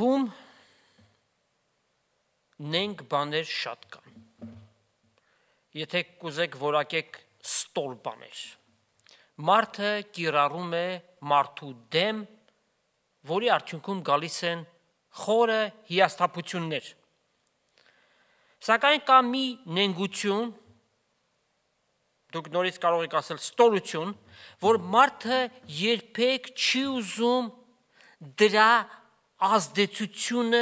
կյանքում նենք բաներ շատ կան։ Եթե կուզեք որակեք ստոր բաներ։ Մարդը կիրառում է մարդու դեմ, որի արդյունքում գալիս են խորը հիասթափություններ։ Սակայն կա մի նենգություն, դուք նորից կարող եք ասել ստորություն, որ մարդը երբեք չի ուզում դրա ազդեցությունը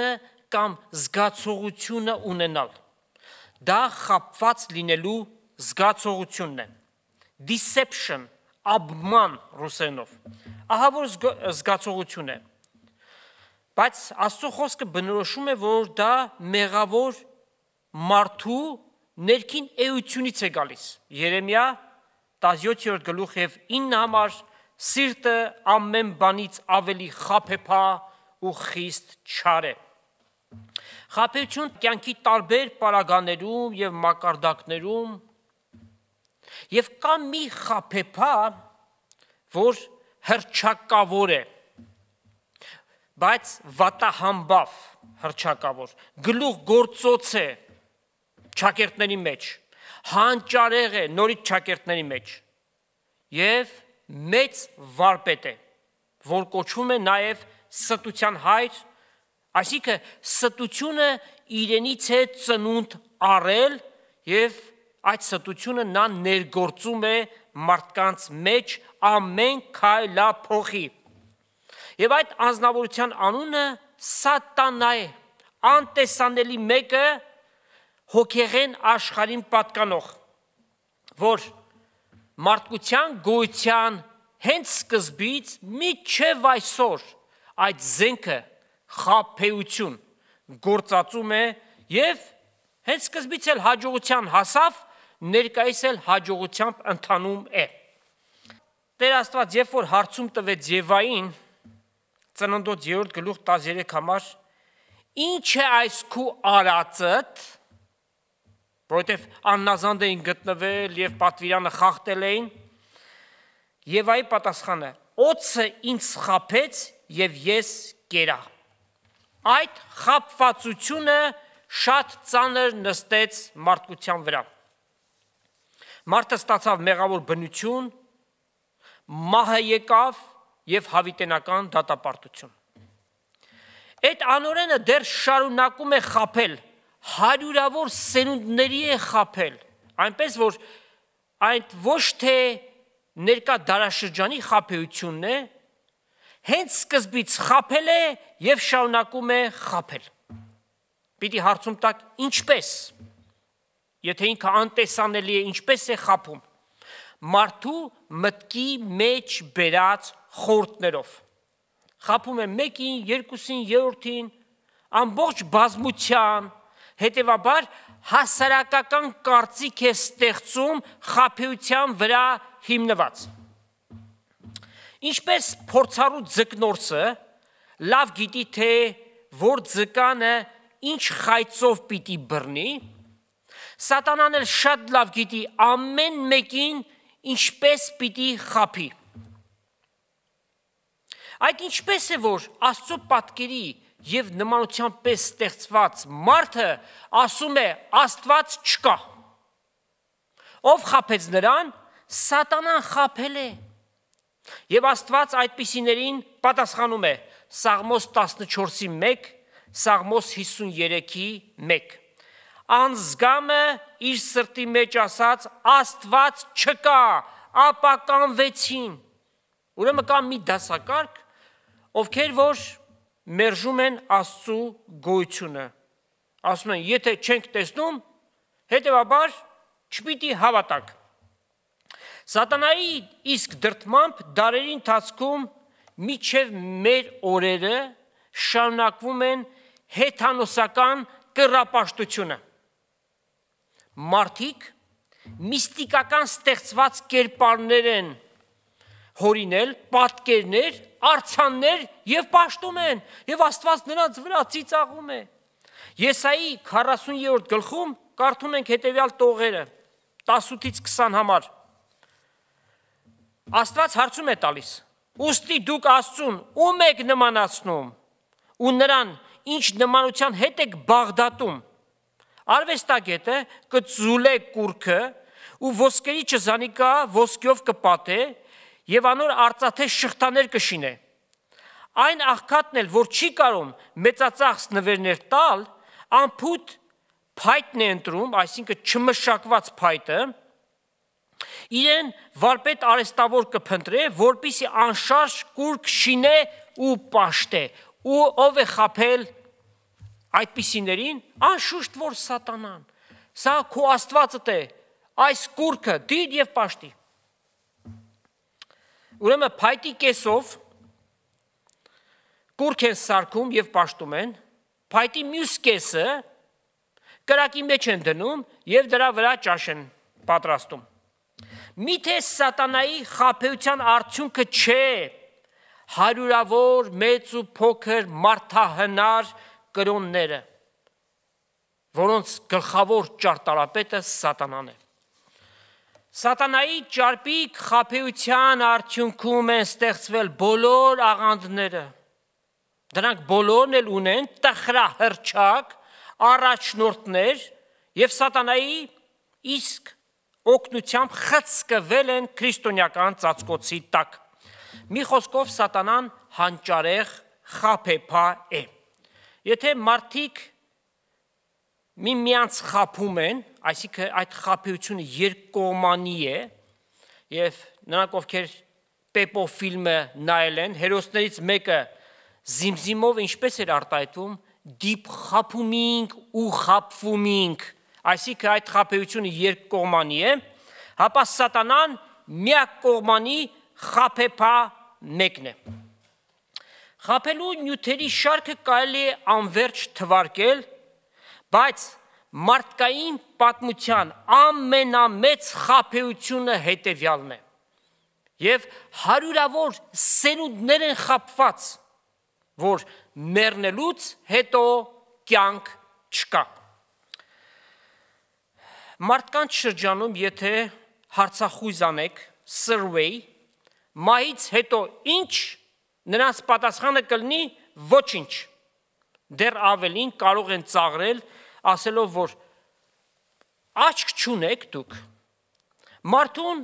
կամ զգացողությունը ունենալ։ Դա խապված լինելու զգացողությունն է։ Deception, обман ռուսենով։ Ահա որ զգացողություն է։ Բայց Աստծո խոսքը բնորոշում է, որ դա մեղավոր մարդու ներքին էությունից է գալիս։ Երեմիա 17-րդ գլուխ եւ 9 համար սիրտը ամեն բանից ավելի խափեփա ու խիստ չար է։ Խաբեություն կյանքի տարբեր պարագաներում եւ մակարդակներում եւ կա մի խաբեփա, որ հրճակավոր է, բայց վատահամբավ հրճակավոր, գլուխ գործոց է ճակերտների մեջ, հանճարեղ է նորից ճակերտների մեջ եւ մեծ վարպետ է, որ կոչվում է նաեւ ստության հայր, այսինքն ստությունը իրենից է ծնունդ առել եւ այդ ստությունը նա ներգործում է մարդկանց մեջ ամեն քայլափոխի։ Եվ այդ անznավորության անունը սատանա է, անտեսանելի մեկը հոգեղեն աշխարհին պատկանող, որ մարդկության գոյության հենց սկզբից միջև այսօր այդ զենքը խափեություն գործածում է եւ հենց սկզբից էլ հաջողության հասավ, ներկայիս էլ հաջողությամբ ընթանում է։ Տեր Աստված երբ որ հարցում տվեց Եվային ծննդոց 3-րդ գլուխ 13 համար, ի՞նչ է այս քու արածդ, որովհետև աննազանդ էին գտնվել եւ պատվիրանը խախտել էին։ Եվայի պատասխանը. «Օծը ինձ խափեց եւ ես կերա։ Այդ խապվածությունը շատ ծանր նստեց մարդկության վրա։ Մարդը ստացավ մեղավոր բնություն, մահը եկավ եւ հավիտենական դատապարտություն։ Այդ անորենը դեռ շարունակում է խაფել, հարյուրավոր սերունդների է խაფել, այնպես որ այդ ոչ թե ներկա դարաշրջանի խაფեությունն է, հենց սկզբից խაფել է եւ շարունակում է խაფել։ Պիտի հարցում տակ ինչպես։ Եթե ինքը անտեսանելի է, ինչպես է խափում։ Մարդու մտքի մեջ բերած խորտներով։ Խափում է 1-ին, 2-ին, 3-ին, ամբողջ բազմության, հետևաբար հասարակական կարծիք է ստեղծում խափեության վրա հիմնված։ Ինչպես փորձառու ձկնորսը լավ գիտի թե որ ձկանը ինչ խայծով պիտի բռնի, սատանան էլ շատ լավ գիտի ամեն մեկին ինչպես պիտի խափի։ Այդ ինչպես է որ Աստծո պատկերի եւ նմանության պես ստեղծված մարդը ասում է Աստված չկա։ Ով խափեց նրան, սատանան խափել է։ նրան, Եվ Աստված այդպիսիներին պատասխանում է Սաղմոս 14-ի 1, Սաղմոս 53-ի 1։ Անզգամը իր սրտի մեջ ասաց Աստված չկա, ապականվեցին։ Ուրեմն կա մի դասակարգ, ովքեր որ մերժում են Աստծու գոյությունը։ Ասում են, եթե չենք տեսնում, հետեւաբար չպիտի հավատանք։ Սատանայի իսկ դրտմամբ դարերի ընթացքում միջև մեր օրերը շարունակվում են հեթանոսական կռապաշտությունը։ Մարդիկ միստիկական ստեղծված կերպարներ են հորինել, պատկերներ, արցաններ եւ պաշտում են եւ Աստված նրանց վրա ծիծաղում է։ Եսայի 40-րդ գլխում կարդում ենք հետեւյալ տողերը 18-ից 20 համար Աստված հարցում է տալիս. Ոստի դուք Աստծուն ում եք նմանացնում ու նրան ինչ նմանության հետ եք Բաղդադում։ Արվեստագետը կծուլե կուրքը ու ոսկերի չզանիկա ոսկյով կպատե եւ անոր արծաթե շղթաներ կշինե։ Այն աղքատն էլ որ չի կարում մեծածախս նվերներ տալ, ամփոփ փայտն է ընտրում, այսինքն չմշակված փայտը, իրեն վարպետ արեստավոր կփնտրե, որpիսի անշարժ կուրկ շինե ու պաշտե։ Ու ով է խაფել այդպիսիներին, անշուշտ որ սատանան։ Սա քո Աստվածդ է, այս կուրքը դիր եւ պաշտի։ Ուրեմն փայտի կեսով կուրք են սարքում եւ պաշտում են, փայտի մյուս կեսը կրակի մեջ են դնում եւ դրա վրա ճաշ են պատրաստում։ Միթե սատանայի խափեության արդյունքը չէ հարյուրավոր մեծ ու փոքր մարդահնար կրոնները, որոնց գլխավոր ճարտարապետը սատանան է։ Սատանայի ճարպիկ խափեության արդյունքում են ստեղծվել բոլոր աղանդները։ Դրանք բոլորն էլ ունեն տխրահրճակ, առաջնորդներ եւ սատանայի իսկ օգնությամբ խցկվել են քրիստոնյական ծածկոցի տակ։ Մի խոսքով սատանան հանճարեղ խափեփա է։ Եթե մարդիկ միմյանց խափում են, այսինքն այդ խափեությունը երկկողմանի է, եւ նրանք ովքեր Պեպո ֆիլմը նայել են, հերոսներից մեկը զիմզիմով ինչպես էր արտահայտում, դիփ խափումինք ու խափվումինք Այսինքն այդ խափեությունը երկկողմանի է, հապա սատանան միակ կողմանի խափեփա մեկն է։ Խափելու նյութերի շարքը կարելի է անverջ թվարկել, բայց մարդկային պատմության ամենամեծ խափեությունը հետևյալն է։ Եվ հարյուրավոր սերունդներ են խափված, որ մեռնելուց հետո կյանք չկա։ Մարդկանց շրջանում, եթե հարցախույզ անեք, survey, մայից հետո ինչ նրանց պատասխանը կլինի ոչինչ։ Դեռ ավելին կարող են ծաղրել, ասելով որ աչք չունեք դուք։ Մարդուն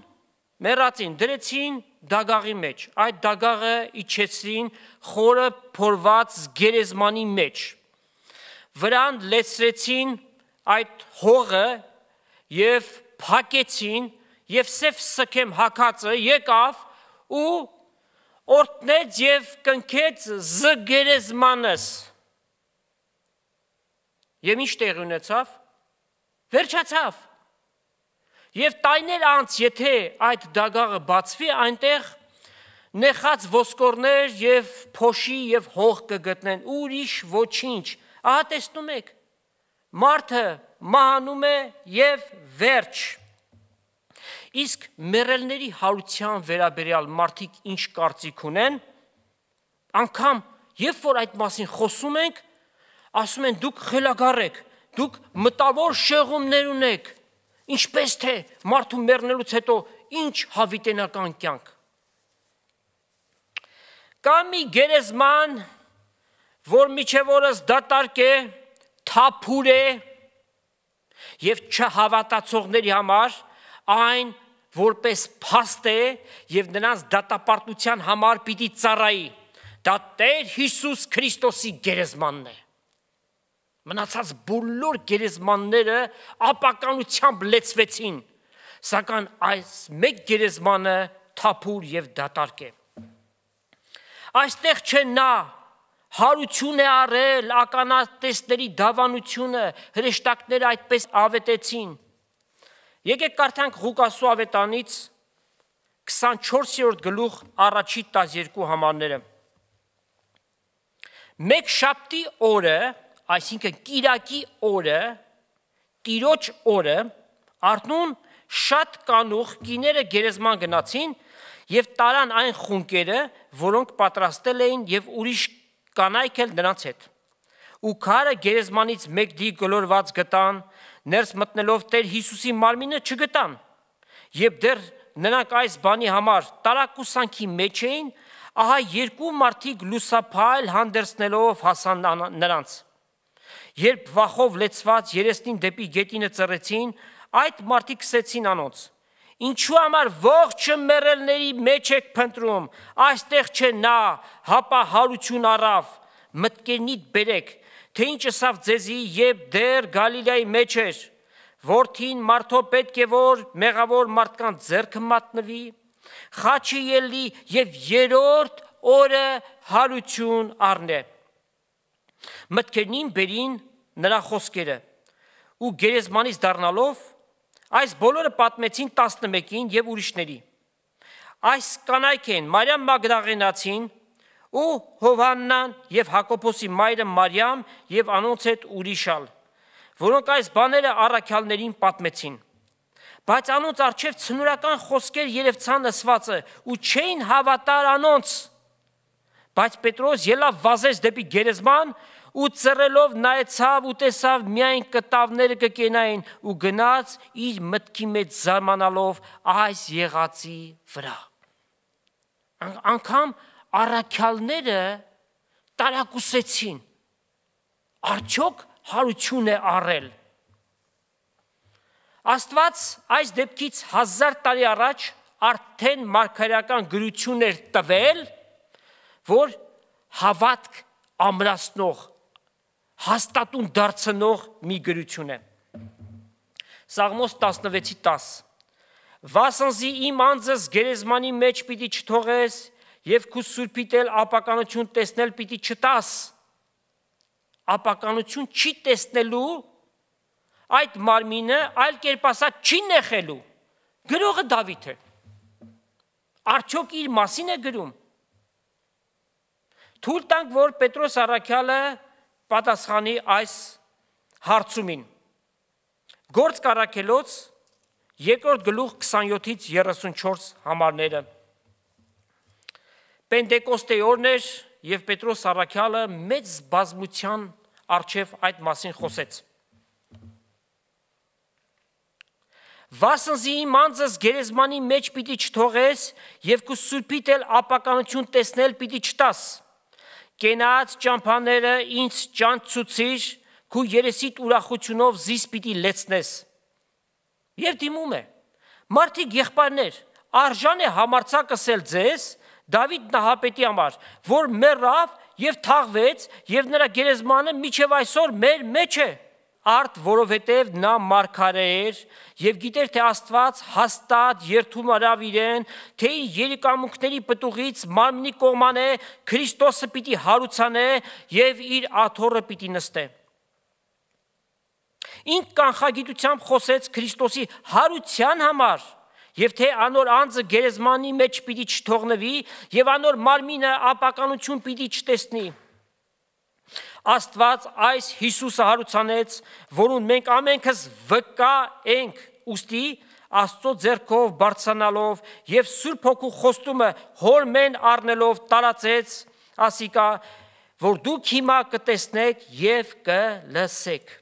մեռածին դրեցին դագաղի մեջ։ Այդ դագաղը իջեցին խորը փորված գերեզմանի մեջ։ Վրան լեցրեցին այդ հողը եւ փակեցին եւ սև սքեմ հակածը եկավ ու օրտնեց եւ կնքեց զգերեզմանս։ Եմ ինչ տեղ ունեցավ։ Վերջացավ։ Եվ տայներ անց, եթե այդ դագաղը բացվի, այնտեղ նեխած ոսկորներ եւ փոշի եւ հող կգտնեն, ուրիշ ոչինչ։ Ահա տեսնում եք։ Մարդը մահանում է եւ վերջ։ Իսկ մերելների հարության վերաբերյալ մարդիկ ինչ կարծիք ունեն, անկամ երբ որ այդ մասին խոսում ենք, ասում են դուք խելագար եք, դուք մտավոր շեղումներ ունեք, ինչպես թե մարդու մեռնելուց հետո ինչ հավիտենական կյանք։ Կա մի գերեզման, որ միջևորս դատարկ է, թափուր է, եւ չհավատացողների համար այն որպես փաստ է եւ նրանց դատապարտության համար պիտի ծառայի։ Դա Տեր Հիսուս Քրիստոսի գերեզմանն է։ Մնացած բոլոր գերեզմանները ապականությամբ լեցվեցին, սակայն այս մեկ գերեզմանը թափուր եւ դատարկ է։ Այստեղ չէ նա, հարություն է արել ականատեսների դավանությունը, հրեշտակները այդպես ավետեցին։ Եկեք կարդանք Ղուկասու ավետանից 24-րդ գլուխ առաջի 12 համարները։ Մեկ շաբթի օրը, այսինքն Կիրակի օրը, Տիրոջ օրը, Արթուն շատ կանուխ գիները գերեզման գնացին եւ տարան այն խունկերը, որոնք պատրաստել էին եւ ուրիշ կանայք էլ նրանց հետ։ Ու քարը գերեզմանից մեկ դի գլորված գտան, ներս մտնելով Տեր Հիսուսի մարմինը չգտան։ Եբ դեռ նրանք այս բանի համար տարակուսանքի մեջ էին, ահա երկու մարդիկ լուսափայլ հանդերձնելով հասան նրանց։ Երբ վախով լեցված երեսնին դեպի գետինը ծռեցին, այդ մարդիկ սկսեցին անոնց Ինչու համար ողջը մերելների մեջ եք փնտրում, այստեղ չէ նա հապահարություն առավ, մտկենիդ բերեք, թե ինչ ասավ ձեզի, երբ դեռ Գալիլեայի մեջ էր, որթին մարդո պետք է որ մեղավոր մարդկանց ձեռքը մատնվի, խաչի ելնի եւ երրորդ օրը հարություն առնե։ Մտքերին բերին նրա խոսքերը ու գերեզմանից դառնալով Այս բոլորը պատմեցին 11-ին եւ ուրիշների։ Այս կանայք են Մարիամ Մագդաղենացին ու Հովաննան եւ Հակոբոսի մայրը Մարիամ եւ անոնց հետ ուրիշալ, որոնք այս բաները առաքյալներին պատմեցին։ Բայց անոնց արչև ցնորական խոսքեր երևցան ըսվածը ու չէին հավատար անոնց։ Բայց Պետրոս ելավ վազեց դեպի գերեզման ու ծռելով նայեցավ ու տեսավ միայն կտավները կկենային ու գնաց իր մտքի մեջ զարմանալով այս եղածի վրա։ Անկամ առաքյալները տարակուսեցին։ Արդյոք հարություն է առել։ Աստված այս դեպքից 1000 տարի առաջ արդեն մարգարեական գրություն էր տվել, որ հավատք ամրացնող հաստատուն դարձնող մի գրություն է։ Սաղմոս 16-ի 10 Վասնզի իմ անձս գերեզմանի մեջ պիտի չթողես եւ քու սուրբիտել ապականություն տեսնել պիտի չտաս։ Ապականություն չի տեսնելու այդ մարմինը այլ կերպ ասած չի նեղելու։ Գրողը Դավիթ է։ Արդյոք իր մասին է գրում։ Թույլ տանք, որ Պետրոս Արաքյալը պատասխանի այս հարցումին։ Գործ կարակելոց երկրորդ գլուխ 27-ից 34 համարները։ Պենդեկոստե օրն էր եւ Պետրոս Արաքյալը մեծ բազմության արչեվ այդ մասին խոսեց։ Վասնզի իմանձս գերեզմանի մեջ պիտի չթողես եւ քու սուրբիդ էլ ապականություն տեսնել պիտի չտաս։ չտ կենաած ճամփաները ինձ ճանցուցիր, քու երեսիդ ուրախությունով զիս պիտի լեցնես։ Եվ դիմում է։ Մարդիկ եղբայրներ, արժան է համարցակսել ձեզ Դավիթ նահապետի համար, որ մեռավ եւ թաղվեց եւ նրա գերեզմանը միջև այսօր մեր մեջ է։ մեր Արդ որովհետև նա մարգարե էր եւ գիտեր թե Աստված հաստատ երթում արավ իրեն, թե երիկամունքների պտուղից մարմնի կողմանե Քրիստոսը պիտի հարուցանե եւ իր աթոռը պիտի նստե։ Ինք կանխագիտությամբ խոսեց Քրիստոսի հարության համար, Եվ թե անոր անձը գերեզմանի մեջ պիտի չթողնվի, եւ անոր մարմինը ապականություն պիտի չտեսնի։ չտ Աստված այս Հիսուսը հարուցանեց, որուն մենք ամենքս վկա ենք, ուստի Աստծո ձեռքով բարձանալով եւ Սուրբ Հոգու խոստումը հոր մեն առնելով տարածեց, ասիկա, որ դուք հիմա կտեսնեք եւ կլսեք։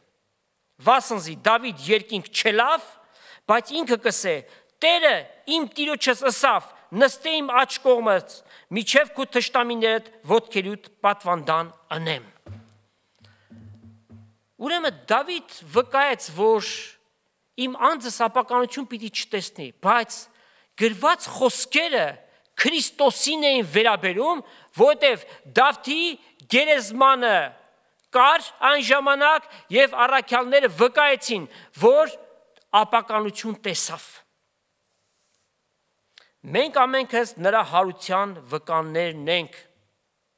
Վասնզի Դավիթ երկինք չելավ, բայց ինքը կսե. Տերը իմ տիրոջս ըսավ, նստե իմ աչ կողմից, միջև քու թշտամիներդ ոդքերուտ պատվանդան անեմ։ Ուրեմն Դավիթ վկայեց, որ իմ անձս ապականություն պիտի չտեսնի, բայց գրված խոսքերը Քրիստոսին էին վերաբերում, որտեվ Դավթի գերեզմանը կար այն ժամանակ եւ առաքյալները վկայեցին, որ ապականություն տեսավ։ Մենք ամենքս նրա հարության վկաններն ենք։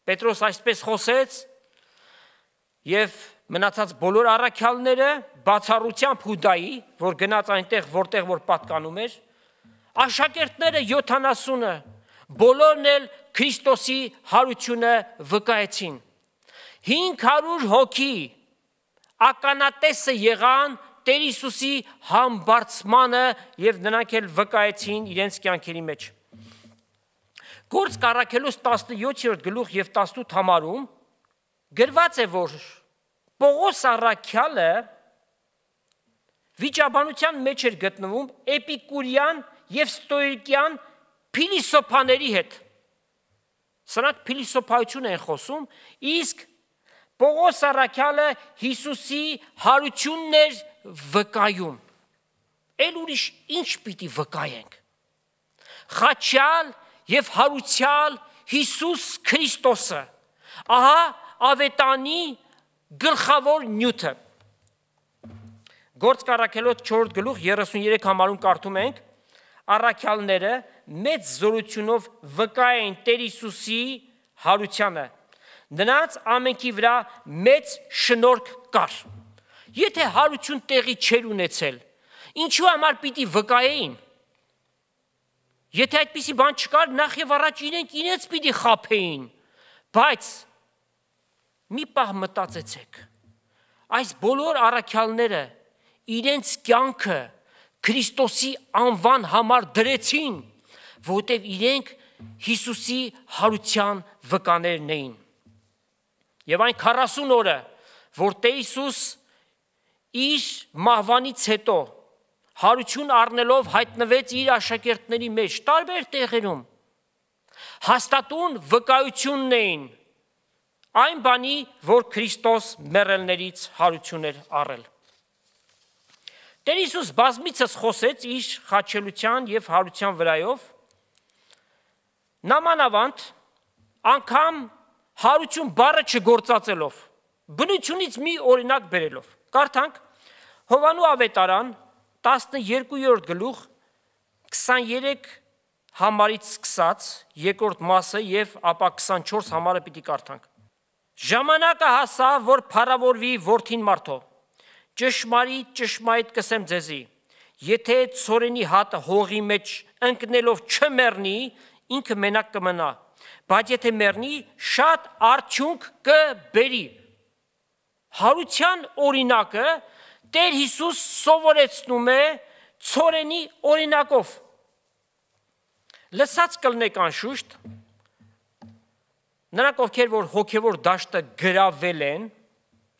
Պետրոս այսպես խոսեց եւ մնացած բոլոր առաքյալները բացառությամբ Հուդայի, որ գնաց այնտեղ, որտեղ որ պատկանում էր, աշակերտները 70-ը բոլորն էլ Քրիստոսի հարությունը վկայեցին։ 500 հոգի ականատեսը եղան Տեր Հիսուսի համբարձմանը եւ նրանք էլ վկայեցին իրենց կյանքերի մեջ։ Գործ կարակելուց 17-րդ գլուխ եւ 18 համարում գրված է, որ Պողոս Արաքյալը վիճաբանության մեջ էր գտնվում էպիկուրյան եւ ստոիկյան փիլիսոփաների հետ։ Սրանք փիլիսոփայություն են խոսում, իսկ Պողոս Արաքյալը Հիսուսի հարությունն էր վկայում։ Էլ ուրիշ ինչ պիտի վկայենք։ Խաչյալ եւ հարուցյալ Հիսուս Քրիստոսը։ Ահա ավետանի գլխավոր նյութը։ Գործկարակելոց 4 գլուխ 33 համարում կարդում ենք. Առաքյալները մեծ զորությունով վկա են Տեր Հիսուսի հարությանը։ Նրանց ամենքի վրա մեծ շնորհք կար։ Եթե հարություն տեղի չեր ունեցել, ինչու համար պիտի վկայեին։ Եթե այդպիսի բան չկար, նախ եւ առաջ իրենք իրենց պիտի խափեին։ Բայց մի պահ մտածեցեք։ Այս բոլոր առաքյալները իրենց կյանքը Քրիստոսի անվան համար դրեցին, որտեվ իրենք Հիսուսի հարության վկաներն էին։ Եվ այն 40 օրը, որ Տեր Հիսուս իր մահվանից հետո հարություն առնելով հայտնվեց իր աշակերտների մեջ տարբեր տեղերում, հաստատուն վկայությունն էին, այն բանի, որ Քրիստոս մեռելներից հարություն էր առել։ Տեր Հիսուս բազմիցս խոսեց իր խաչելության եւ հարության վրայով։ Նամանավանդ անգամ հարություն բառը չգործածելով, բնությունից մի օրինակ բերելով։ Կարդանք Հովանու ավետարան 12-րդ գլուխ 23 համարից սկսած երկրորդ մասը եւ ապա 24 համարը պիտի կարդանք։ Ժամանակը հասավ, որ փառավորվի որդին մարդո։ Ճշմարի ճշմայիտ կսեմ ձեզի, եթե ծորենի հատը հողի մեջ ընկնելով չմեռնի, ինքը մենակ կմնա, բայց եթե մեռնի, շատ արդյունք կբերի։ Հարության օրինակը Տեր Հիսուս սովորեցնում է ծորենի օրինակով։ Լսած կլնեք անշուշտ, Նրանք ովքեր որ հոգևոր դաշտը գրավել են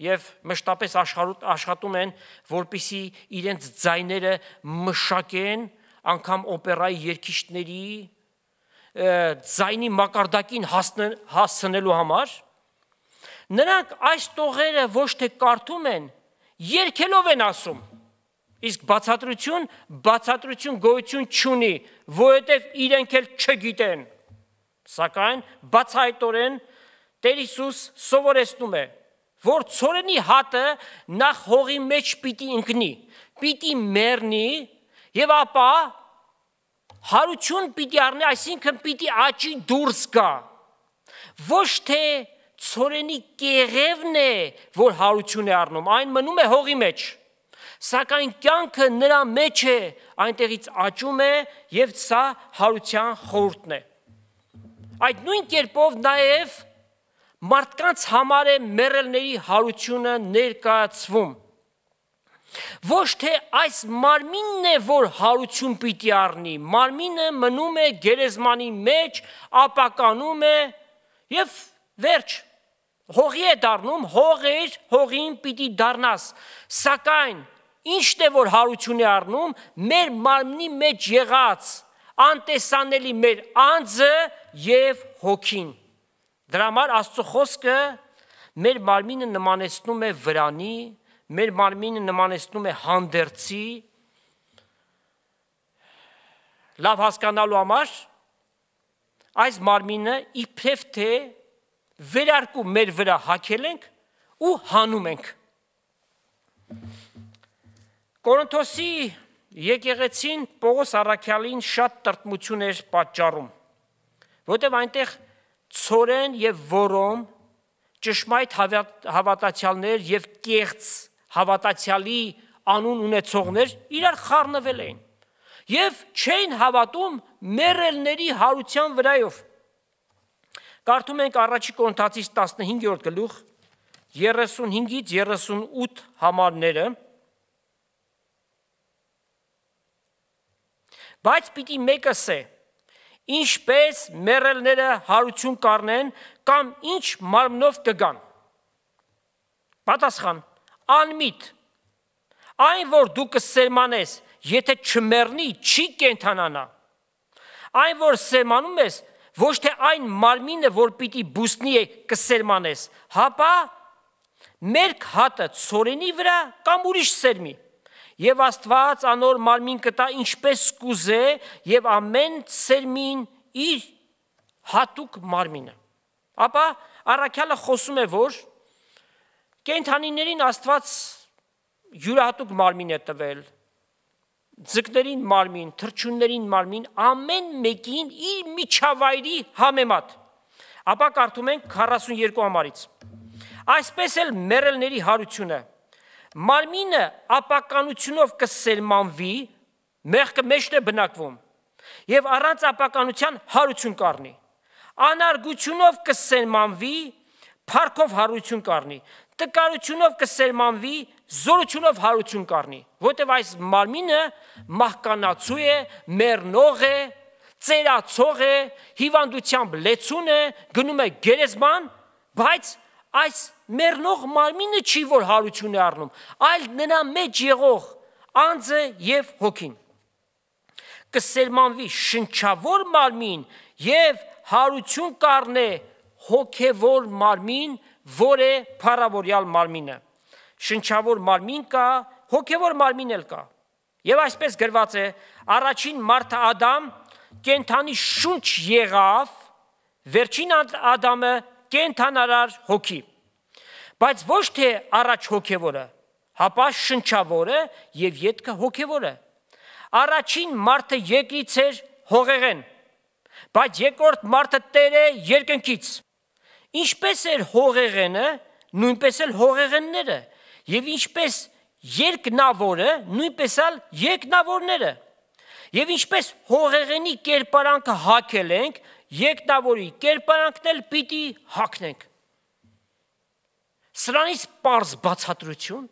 եւ մշտապես աշխարհ աշխատում են, որպիսի իրենց ձայները մշակեն անկամ օպերայի երգիչների ձայնի մակարդակին հասնեն հասնելու համար, նրանք այս տողերը ոչ թե կարդում են, երկելով են ասում։ Իսկ բացատրություն, բացատրություն գոյություն չունի, որովհետև իրենք էլ չգիտեն։ Սակայն բացահայտորեն Տեր Հիսուս սովորեցնում է, որ ծորենի հատը նախ հողի մեջ պիտի ընկնի, պիտի մեռնի եւ ապա հարություն պիտի առնի, այսինքն պիտի աճի դուրս գա։ Ոչ թե ծորենի կեղևն է, որ հարություն է առնում, այն մնում է հողի մեջ։ Սակայն կյանքը նրա մեջ է, այնտեղից աճում է եւ սա հարության խորտն է։ Այդ նույն կերպով նաև մարդկանց համար է մերելների հարությունը ներկայացվում։ Ոչ թե այս մարմինն է, որ հարություն պիտի առնի, մարմինը մնում է գերեզմանի մեջ, ապականում է եւ վերջ։ Հողի է դառնում, հողեր, հողին պիտի դառնաս։ Սակայն ինչն է որ հարություն է առնում մեր մարմնի մեջ եղած անտեսանելի մեր անձը եւ հոգին։ Դրա համար Աստծո խոսքը մեր մարմինը նմանեցնում է վրանի, մեր մարմինը նմանեցնում է հանդերձի։ Լավ հասկանալու համար այս մարմինը իբրև թե վերարկու մեր վրա հակել ենք ու հանում ենք։ Կորինթոսի եկեղեցին Պողոս Արաքյալին շատ տրտմություն էր պատճառում, որտեղ այնտեղ ծորեն եւ որոմ ճշմայտ հավատացյալներ եւ կեղծ հավատացյալի անուն ունեցողներ իրար խառնվել էին եւ չէին հավատում մերելների հարության վրայով։ Կարդում ենք առաջի կոնթացից 15-րդ գլուխ 35-ից 38 համարները Բայց պիտի մեկը սե. Ինչպես մերելները հարություն կառնեն կամ ինչ մարմնով կգան։ Պատասխան. Անմիտ։ Այն որ դու կսերմանես, եթե չմեռնի, չի կենթանանա։ Այն որ սերմանում ես, ոչ թե այն մարմինը, որ պիտի բուսնի է, կսերմանես, հապա մերկ հատը ծորենի վրա կամ ուրիշ սերմի։ Եվ Աստված անոր մարմին կտա ինչպես կուզե եւ ամեն ծերմին իր հատուկ մարմինը։ Ապա առաքյալը խոսում է, որ կենթանիներին Աստված յուրահատուկ մարմին է տվել, ձկներին մարմին, թրջուններին մարմին, ամեն մեկին իր միջավայրի համեմատ։ Ապա կարդում ենք 42 համարից։ Այսպես էլ մերելների հարությունը Մարմինը ապականությունով կսերմանվի, մեղքը մեջն է բնակվում եւ առանց ապականության հարություն կառնի։ Անարգությունով կսերմանվի, փառքով հարություն կառնի։ Տկարությունով կսերմանվի, զորությունով հարություն կառնի։ Որտեւ այս մարմինը մահկանացու է, մեռնող է, ծերացող է, հիվանդությամբ լեցուն է, գնում է գերեզման, բայց այս մեռնող մարմինը չի որ հարություն է առնում, այլ նրա մեջ եղող անձը եւ հոգին։ Կսերմանվի շնչավոր մարմին եւ հարություն կառնե հոգևոր մարմին, որը փառավորյալ մարմինը։ Շնչավոր մարմին կա, հոգևոր մարմին էլ կա։ Եվ այսպես գրված է. առաջին մարդը Ադամ կենթանի շունչ եղավ, վերջին Ադամը կենթանարար հոգի։ Բայց ոչ թե առաջ հոգևորը, հապա շնչավորը եւ յետքը հոգևորը։ Առաջին մարդը եկից էր հողեղեն, բայց երկրորդ մարդը Տեր է երկնքից։ Ինչպես էր հողեղենը, նույնպես էլ հողեղենները, եւ ինչպես երկնավորը, նույնպես էլ երկնավորները։ Եվ ինչպես հողեղենի կերպարանքը հակել ենք, երկնավորի կերպարանքն էլ պիտի հակնենք։ Սրանից པարզ բացատրություն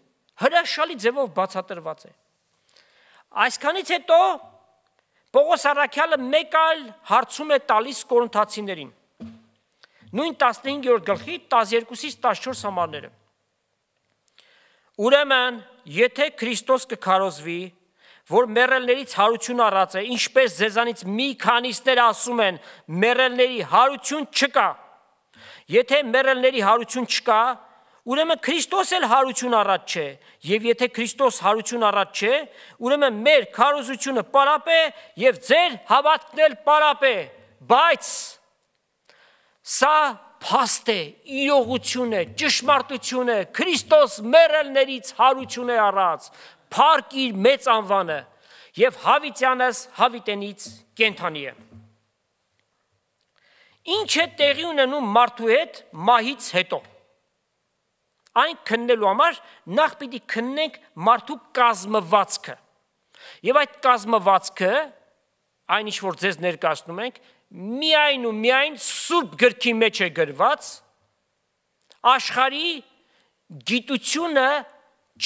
հրաշալի ձևով բացատրված է։ Այսքանից հետո Պողոս Արաքյալը մեկ այլ հարցում է տալիս կորինթացիներին։ Նույն 15-րդ գլխի 12-ից 14 համարները։ Ուրեմն, եթե Քրիստոս կքարոզվի, որ մեռելներից հարություն առած է, ինչպես ձեզանից մի քանիսներ ասում են, մեռելների հարություն չկա։ Եթե մեռելների հարություն չկա, Ուրեմն Քրիստոս էլ հարություն առած չէ, եւ եթե Քրիստոս հարություն առած չէ, ուրեմն մեր քարոզությունը պարապ է եւ ձեր հավատքն էլ պարապ է, բայց սա փաստ է, իրողություն է, ճշմարտություն է, Քրիստոս մեռելներից հարություն է առած, փառք իր մեծ անվանը եւ հավիտյանս հավիտենից կենթանի է։ Ինչ է տեղի ունենում մարդու հետ մահից հետո։ հետ, Այն քննելու համար նախ պիտի քննենք մարդու կազմվածքը։ Եվ այդ կազմվածքը, այն ինչ որ ձեզ ներկայացնում ենք, միայն ու միայն Սուրբ գրքի մեջ է գրված, աշխարհի գիտությունը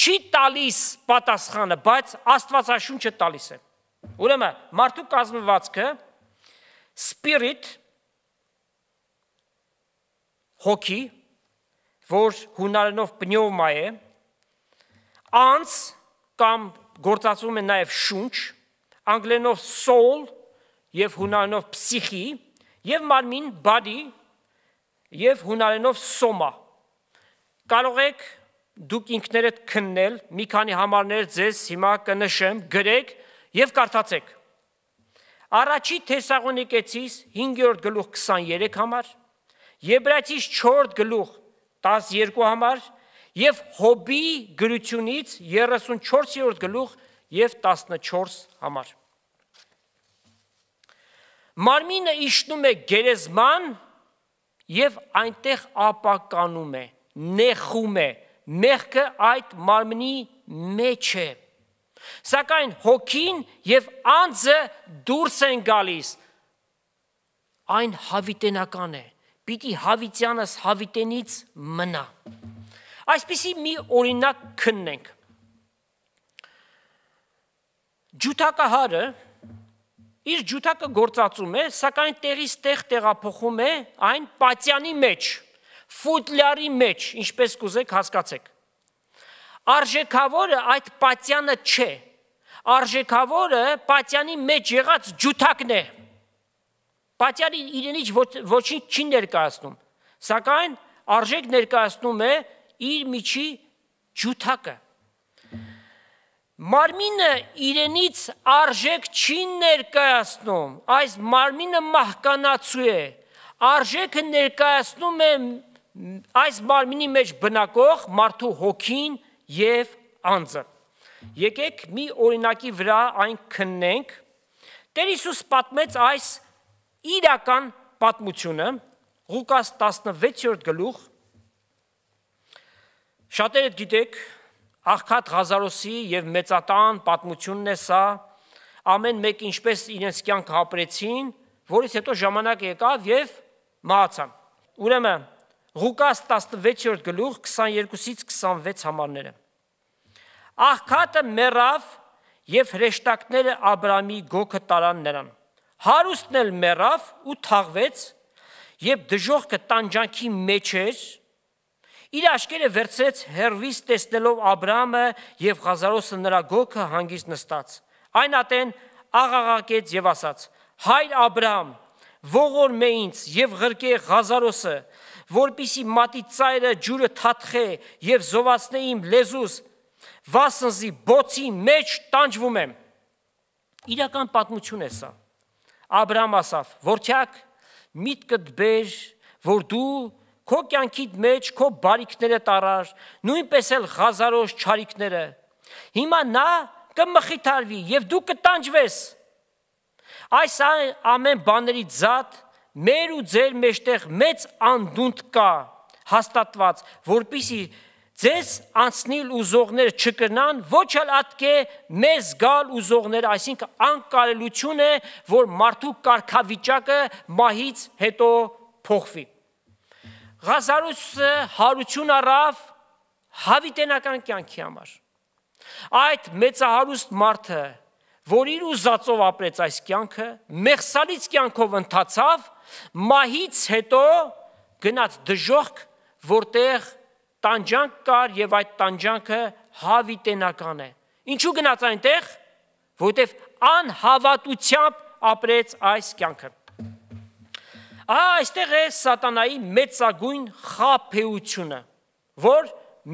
չի տալիս պատասխանը, բայց Աստվածաշունչը տալիս է։ Ուրեմն մարդու կազմվածքը spirit հոգի որ հունարենով պնյովմա է, անց կամ գործածում է նաև շունչ, անգլերենով soul եւ հունարենով psyche եւ մարմին body եւ հունարենով soma։ Կարող եք դուք ինքներդ քննել, մի քանի համարներ ձեզ հիմա կնշեմ, գրեք եւ կարդացեք։ Առաջի Թեսաղոնիկեցիս 5-րդ գլուխ 23 համար, Եբրայեցիս 4-րդ գլուխ 12 համար եւ Հոբի գրությունից 34-րդ գլուխ եւ 14 համար։ Մարմինը իշնում է գերեզման եւ այնտեղ ապականում է, նեխում է, մեղքը այդ մարմնի մեջ է։ Սակայն հոգին եւ անձը դուրս են գալիս։ Այն հավիտենական է պիտի հավիտյանս հավիտենից մնա։ Այսպիսի մի օրինակ քննենք։ Ջութակահարը իր ջութակը գործածում է, սակայն տեղից տեղ տեղափոխում է այն պատյանի մեջ, ֆուտլյարի մեջ, ինչպես կուզեք հասկացեք։ Արժեքավորը այդ պատյանը չէ։ Արժեքավորը պատյանի մեջ եղած ջութակն է։ ջութակ պատյարը իրենից ոչինչ չի ներկայացնում, սակայն արժեք ներկայացնում է իր միջի ջութակը։ Մարմինը իրենից արժեք չի ներկայացնում, այս մարմինը մահկանացու է։ Արժեքը ներկայացնում է այս մարմինի մեջ բնակող մարդու հոգին եւ անձը։ Եկեք մի օրինակի վրա այն քննենք։ Տեր Հիսուս պատմեց այս իրական պատմությունը Ղուկաս 16-րդ գլուխ Շատերը գիտեք, Աղքատ Ղազարոսի եւ Մեծատան պատմությունն է սա, ամեն մեկ ինչպես իրենց կյանքը ապրեցին, որից հետո ժամանակ եկավ եւ մահացան։ Ուրեմն Ղուկաս 16-րդ գլուխ 22-ից 26 համարները։ Աղքատը մեռավ եւ հրեշտակները Աբրամի գոքը տարան նրան։ Հարուստն էլ մեռավ ու թաղվեց, երբ դժողքը տանջանքի մեջ էր, իր աշկերը վերցրեց հերվից տեսնելով Աբրամը եւ Ղազարոսը նրա գոքը հանգիստ նստած։ Այն ատեն աղաղակեց եւ ասաց. Հայր Աբրամ, ողոր մե ինձ եւ ղրկե Ղազարոսը, որբիսի մատի ծայրը ջուրը թաթխե եւ զովացնե իմ լեզուս վասնզի բոցի մեջ տանջվում եմ։ Իրական պատմություն է սա։ Աբրահամ ասավ. «Որդյակ, միտքդ բեր, որ դու քո կյանքիդ մեջ քո բարիքները տարար, նույնպես էլ Ղազարոս ճարիքները։ Հիմա նա կմխիթարվի եւ դու կտանջվես»։ Այս ամեն բաների ձատ մեր ու ձեր մեջտեղ մեծ անդունդ կա հաստատված, որբիսի Ձեզ անցնել ուզողներ չկրնան, ոչ էլ ատկե մեզ գալ ուզողներ, այսինքն անկարելություն է, որ մարդու կարգավիճակը մահից հետո փոխվի։ Ղազարուսը հարություն առավ հավիտենական կյանքի համար։ Այդ մեծահարուստ մարդը, որ իր ուզածով ապրեց այս կյանքը, մեղսալից կյանքով ընթացավ, մահից հետո գնաց դժոխք, որտեղ տանջանք կար եւ այդ տանջանքը հավիտենական է։ Ինչու գնաց այնտեղ, որտեվ անհավատությամբ ապրեց այս կյանքը։ Ա, այստեղ է սատանայի մեծագույն խափեությունը, որ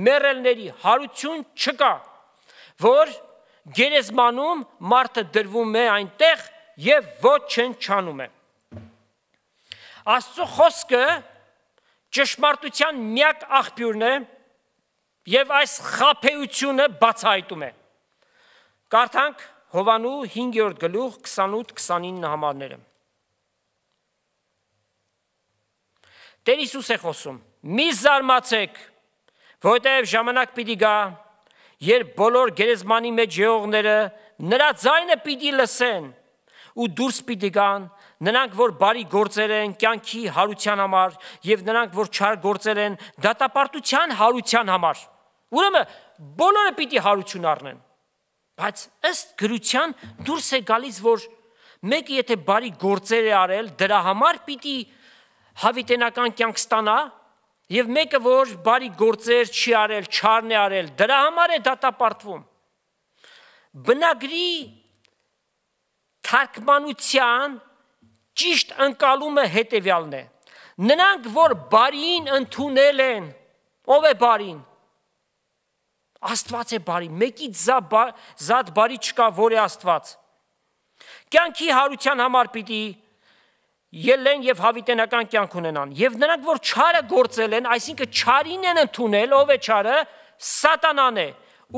մերելների հարություն չկա, որ գերեզմանում մարդը դրվում է այնտեղ եւ ոչնչանում է։ Աստծո խոսքը ճշմարտության միակ աղբյուրն է եւ այս խափեությունը բացահայտում է։ Կարդանք Հովանու 5-րդ գլուխ 28-29 համարները։ Տեր Հիսուս է խոսում. Մի զարմացեք, որտեղ ժամանակ պիտի գա, երբ բոլոր գերեզմանի մեջ եղողները նրա ձայնը պիտի լսեն ու դուրս պիտի գան նրանք որ բարի գործեր են կյանքի հարության համար եւ նրանք որ չար գործեր են դատապարտության հարության համար ուրեմն բոլորը պիտի հարություն առնեն բայց ըստ գրության դուրս է գալիս որ մեկը եթե բարի գործեր է արել դրա համար պիտի հավիտենական կյանք ստանա եւ մեկը որ բարի գործեր չի արել չարն է արել դրա համար է դատապարտվում բնագրի թարգմանության ճիշտ ընկալումը հետևյալն է։ Նրանք, որ բարին ընդունել են, ով է բարին։ Աստված է բարի, մեկի զատ բարի չկա, որ է Աստված։ Կյանքի հարության համար պիտի ելեն եւ հավիտենական կյանք ունենան։ Եվ նրանք, որ ճարը գործել են, այսինքն ճարին են ընդունել, ով է ճարը, սատանան է,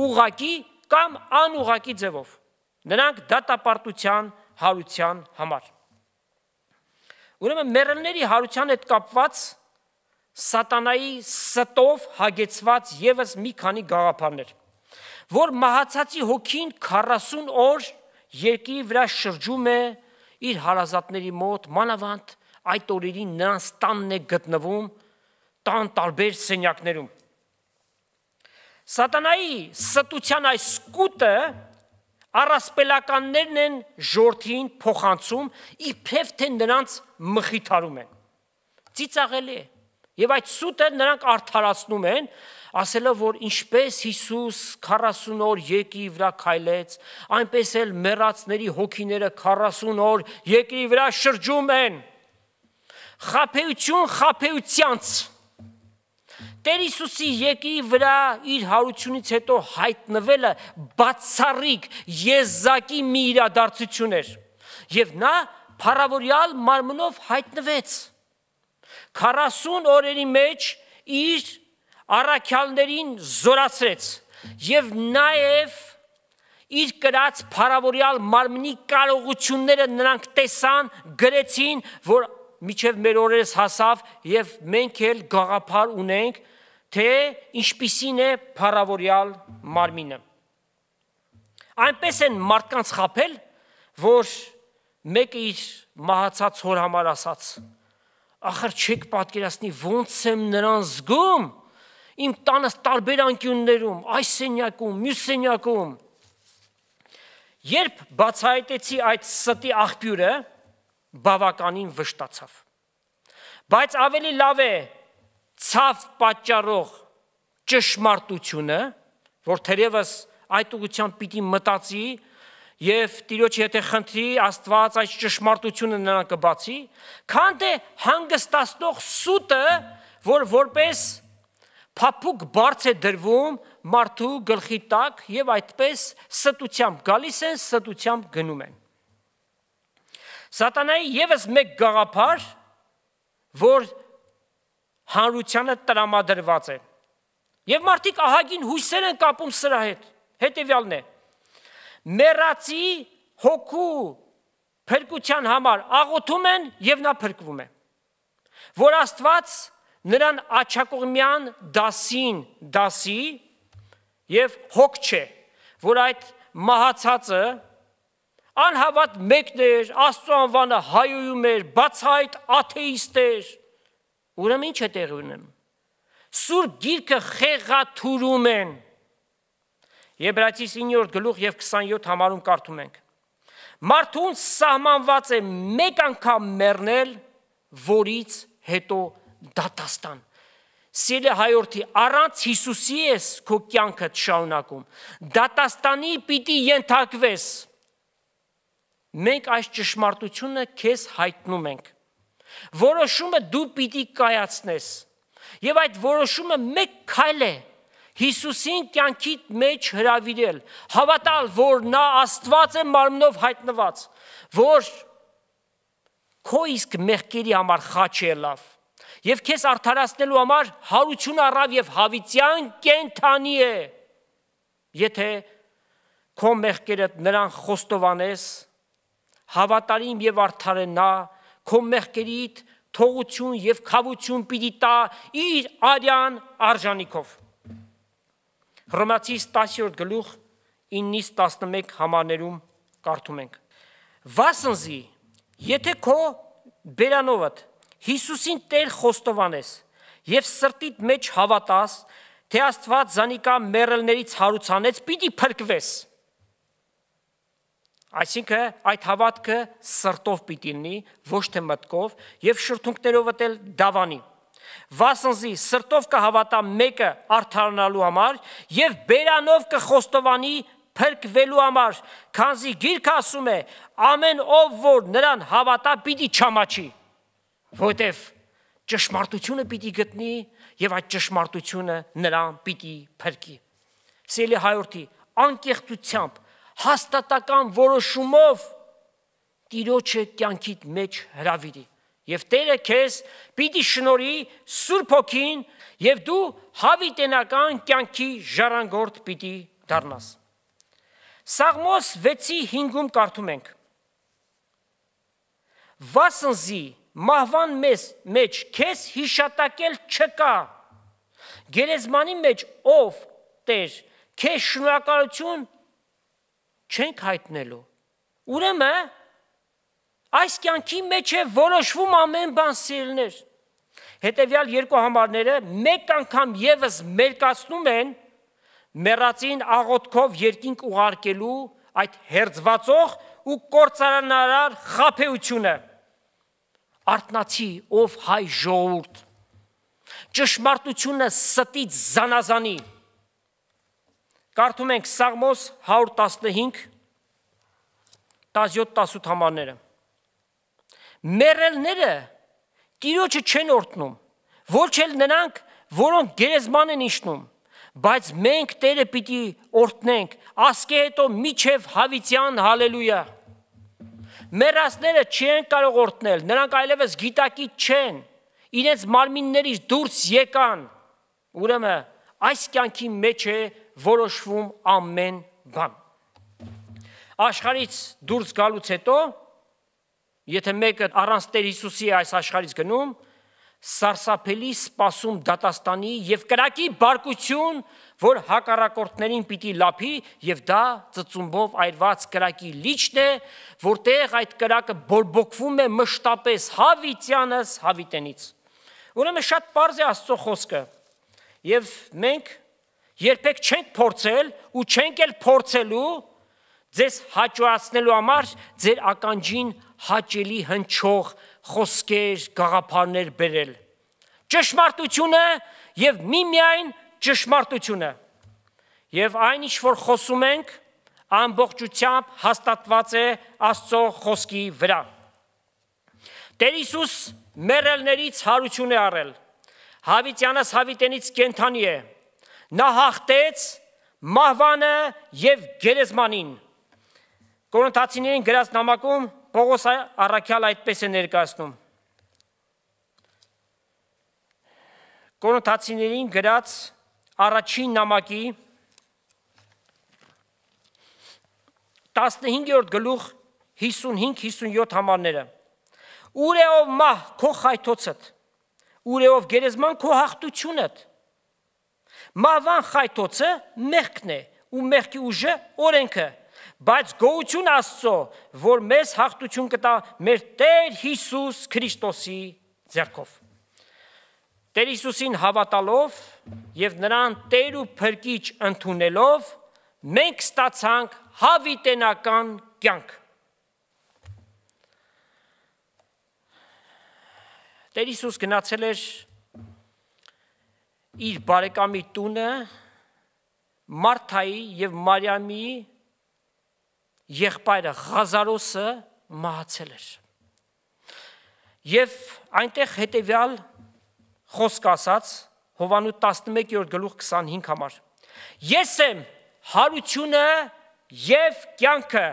ուղակի կամ անուղակի ձևով։ Նրանք դատապարտության հարության համար։ Ուրեմն մերելների հարության հետ կապված սատանայի ստով հագեցված եւս մի քանի գաղափարներ, որ մահացածի հոգին 40 օր երկրի վրա շրջում է իր հարազատների մոտ, մանավանդ այդ օրերին նրանց տանն է գտնվում տան տարբեր սենյակներում։ Սատանայի ստության այս սկուտը առասպելականներն են ժորթին փոխանցում, իբրև թե նրանց մխիթարում են։ Ծիծաղելի է։ Եվ այդ սուտը նրանք արդարացնում են, ասելով որ ինչպես Հիսուս 40 օր եկի վրա քայլեց, այնպես էլ մեռածների հոգիները 40 օր եկի վրա շրջում են։ Խափեություն խափեությանց Տեր Հիսուսի եկի վրա իր հարությունից հետո հայտնվելը բացառիկ եզակի մի իրադարձություն էր։ Եվ նա փառավորյալ մարմնով հայտնվեց։ 40 օրերի մեջ իր առաքյալներին զորացրեց եւ նաեւ իր կրած փառավորյալ մարմնի կարողությունները նրանք տեսան, գրեցին, որ միջև մեր օրերս հասավ եւ մենք էլ գաղափար ունենք, թե ինչպիսին է փառավորյալ մարմինը։ Այնպես են մարդկանց խაფել, որ մեկը իր մահացած հոր համար ասաց. Ախր չեք պատկերացնի ոնց եմ նրան զգում իմ տանս տարբեր անկյուններում, այս սենյակում, մյուս սենյակում։ Երբ բացահայտեցի այդ ստի աղբյուրը, բավականին վշտացավ։ Բայց ավելի լավ է ցավ պատճառող ճշմարտությունը, որ թերևս այդ ուղությամբ պիտի մտածի եւ Տիրոջ եթե խնդրի Աստված այդ ճշմարտությունը նրան կբացի, քան թե հանգստացնող սուտը, որ որպես փափուկ բարձ է դրվում մարդու գլխի տակ եւ այդպես ստությամբ գալիս են, ստությամբ գնում են։ Սատանայի եւս մեկ գաղափար, որ հանրությանը տրամադրված է։ Եվ մարդիկ ահագին հույսեր են կապում սրա հետ։ Հետևյալն է. մեռածի հոգու փրկության համար աղոթում են եւ նա փրկվում է։ Որ Աստված նրան աչակողմյան դասին դասի եւ հոգ չէ, որ այդ մահացածը անհավատ մեկներ, Աստծո անվանը հայոյում էր, բացահայտ աթեիստեր։ Ուրեմն ի՞նչ է տեղի ունենում։ Սուր գիրքը խեղաթուրում են։ Եբրայցի 9-րդ գլուխ եւ 27 համարում կարդում ենք։ Մարդուն սահմանված է մեկ անգամ մեռնել, որից հետո դատաստան։ Սիրելի հայորդի, առանց Հիսուսի ես քո կյանքը չշարունակում։ Դատաստանի պիտի ենթարկվես։ են մենք այս ճշմարտությունը քեզ հայտնում ենք։ Որոշումը դու պիտի կայացնես։ Եվ այդ որոշումը մեկ քայլ է Հիսուսին կյանքիդ մեջ հravirել, հավատալ, որ նա Աստված է մարմնով հայտնված, որ քո իսկ մեղքերի համար խաչ ելավ եւ քեզ արդարացնելու համար հարություն առավ եւ հավիտյան կենթանի է։ Եթե քո մեղքերդ նրան խոստովանես, հավատարիմ եւ արդարենա, քո մեղքերիդ թողություն եւ խավություն պիտի տա իր արյան արժանիքով։ Հռոմացիս 10-րդ գլուխ 9-ից 11 համարներում կարդում ենք. Վասնզի, եթե քո բերանովդ Հիսուսին Տեր խոստովանես եւ սրտիդ մեջ հավատաս, թե Աստված զանիկա մեռելներից հարուցանեց, պիտի փրկվես։ Այսինքն այդ հավատքը սրտով պիտի լինի, ոչ թե մտքով, եւ շրթունքներով էլ դավանի։ Վասնզի սրտով կհավատա մեկը արթարանալու համար եւ բերանով կխոստովանի փրկվելու համար, քանզի գիրքը ասում է. ամեն ով որ նրան հավատա, պիտի չամաչի, որտեվ ճշմարտությունը պիտի գտնի եւ այդ ճշմարտությունը նրան պիտի փրկի։ Սիրելի հայրտի, անկեղծությամբ հաստատական որոշումով Տիրոջը կյանքիդ մեջ հravirի։ Եվ Տերը քեզ պիտի շնորհի Սուրբ Հոգին, եւ դու հավիտենական կյանքի ժառանգորդ պիտի դառնաս։ Սաղմոս 6-ի 5-ում կարդում ենք. Վասնզի մահվան մեզ մեջ քեզ հիշատակել չկա։ Գերեզմանի մեջ ով Տեր, քեզ շնորհակալություն չենք հայտնելու։ Ուրեմն այս կյանքի մեջ է որոշվում ամեն բան սիրելներ։ Հետևյալ երկու համարները մեկ անգամ եւս մերկացնում են մեռածին աղոթքով երկինք ուղարկելու այդ հերձվածող ու կործանարար խափեությունը արտնացի ով հայ ժողովուրդ ճշմարտությունը ստից զանազանի Կարդում ենք Սաղմոս 115 17-18 համարները։ Մերելները Տիրոջը չեն օրտնում, ոչ էլ նրանք, որոնք գերեզման են իջնում, բայց մենք Տերը պիտի օրտնենք, ասկե հետո միջև հավիտյան հալելույա։ Մեռածները չեն կարող օրտնել, նրանք այլևս գիտակի չեն։ Իրենց մարմիններից դուրս եկան։ Ուրեմն այս կյանքի մեջ է որոշվում ամեն բան։ Աշխարից դուրս գալուց հետո, եթե մեկը առանց Տեր Հիսուսի այս աշխարից գնում, սարսափելի սпасում դատաստանի եւ կրակի բարկություն, որ հակառակորդներին պիտի լափի եւ դա ծծումբով այրված կրակի լիճն է, որտեղ այդ կրակը բորբոքվում է մշտապես հավիտյանս հավիտենից։ Ուրեմն շատ པարզ է Աստծո խոսքը։ Եվ մենք երբեք չենք փորձել ու չենք էլ փորձելու ձեզ հաճոյացնելու համար ձեր ականջին հաճելի հնչող խոսքեր, գաղափարներ բերել։ Ճշմարտությունը եւ միմիայն ճշմարտությունը։ Եվ այն ինչ որ խոսում ենք, ամբողջությամբ հաստատված է Աստծո խոսքի վրա։ Տեր Հիսուս մեռելներից հարություն է առել։ Հավիտյանս հավիտենից կենթանի է։ Նա հաղթեց մահվանը եւ գերեզմանին։ Կորինթացիներին գրած նամակում Պողոս առաքյալ այդպես է ներկայացնում։ Կորինթացիներին գրած առաջին նամակի 15-րդ գլուխ 55-57 համարները։ Ուր է ով մահ քո խայթոցդ։ Ուր է ով գերեզման քո հաղթությունդ։ Մավան խայտոցը մեղքն է ու մեղքի ուժը օրենքը, բայց գոհություն Աստծո, որ մեզ հաղթություն կտա մեր Տեր Հիսուս Քրիստոսի ձեռքով։ Տեր Հիսուսին հավատալով եւ նրան Տեր ու Փրկիչ ընդունելով մենք ստացանք հավիտենական կյանք։ Տեր Հիսուս գնացել էր իր բարեկամի տունը Մարթայի եւ Մարիամի եղբայրը Ղազարոսը մահացել էր։ Եվ այնտեղ հետեւյալ խոսք ասաց Հովանու 11-րդ գլուխ 25 համար։ Ես եմ հարությունը եւ կյանքը,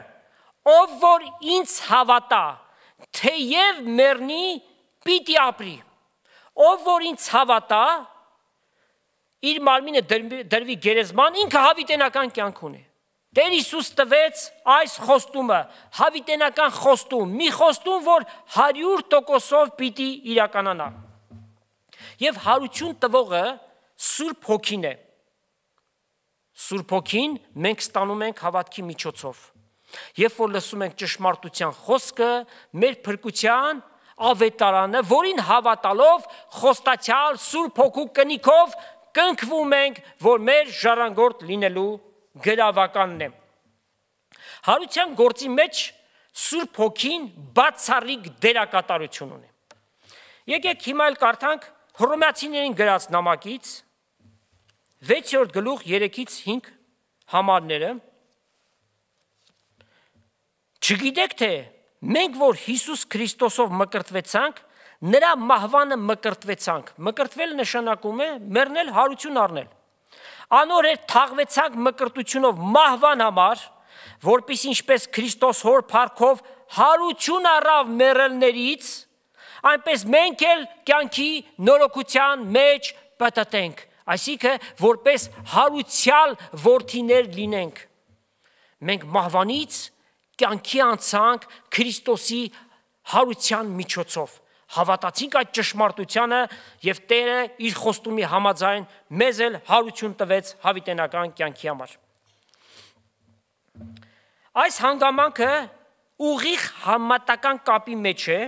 ով որ ինձ հավատա, թեև մեռնի, պիտի ապրի։ Ով որ ինձ հավատա, իր մարմինը դրվի գերեզման, ինքը հավիտենական կյանք ունի։ Տեր Հիսուս տվեց այս խոստումը, հավիտենական խոստում, մի խոստում, որ 100%-ով պիտի իրականանա։ Եվ հարություն տվողը Սուրբ Հոգին է։ Սուրբ Հոգին մենք ստանում ենք հավատքի միջոցով։ Երբ որ լսում ենք ճշմարտության խոսքը, մեր փրկության ավետարանը, որին հավատալով խոստացյալ Սուրբ Հոգու կնիքով կնքվում ենք, որ մեր ժառանգորդ լինելու գրավականն է։ Հարության գործի մեջ Սուրբ Հոգին բացառիկ դերակատարություն ունի։ Եկեք հիմա էլ կարդանք Հռոմեացիներին գրած նամակից 6-րդ գլուխ 3-ից 5 համարները։ Չգիտեք թե մենք որ Հիսուս Քրիստոսով մկրտվեցանք, նրա մահվանը մկրտվեցանք։ Մկրտվել նշանակում է մեռնել, հարություն առնել։ Անոր էր թաղվեցանք մկրտությունով մահվան համար, որպես ինչպես Քրիստոս հոր փառքով հարություն առավ մեռելներից, այնպես մենք էլ կյանքի նորոգության մեջ պատտենք, այսինքն որպես հարուցյալ ворթիներ լինենք։ Մենք մահվանից կյանքի անցանք Քրիստոսի հարության միջոցով հավատացինք այդ ճշմարտությանը եւ Տերը իր խոստումի համաձայն մեզ էլ հարություն տվեց հավիտենական կյանքի համար։ Այս հանգամանքը ուղիղ համատական կապի մեջ է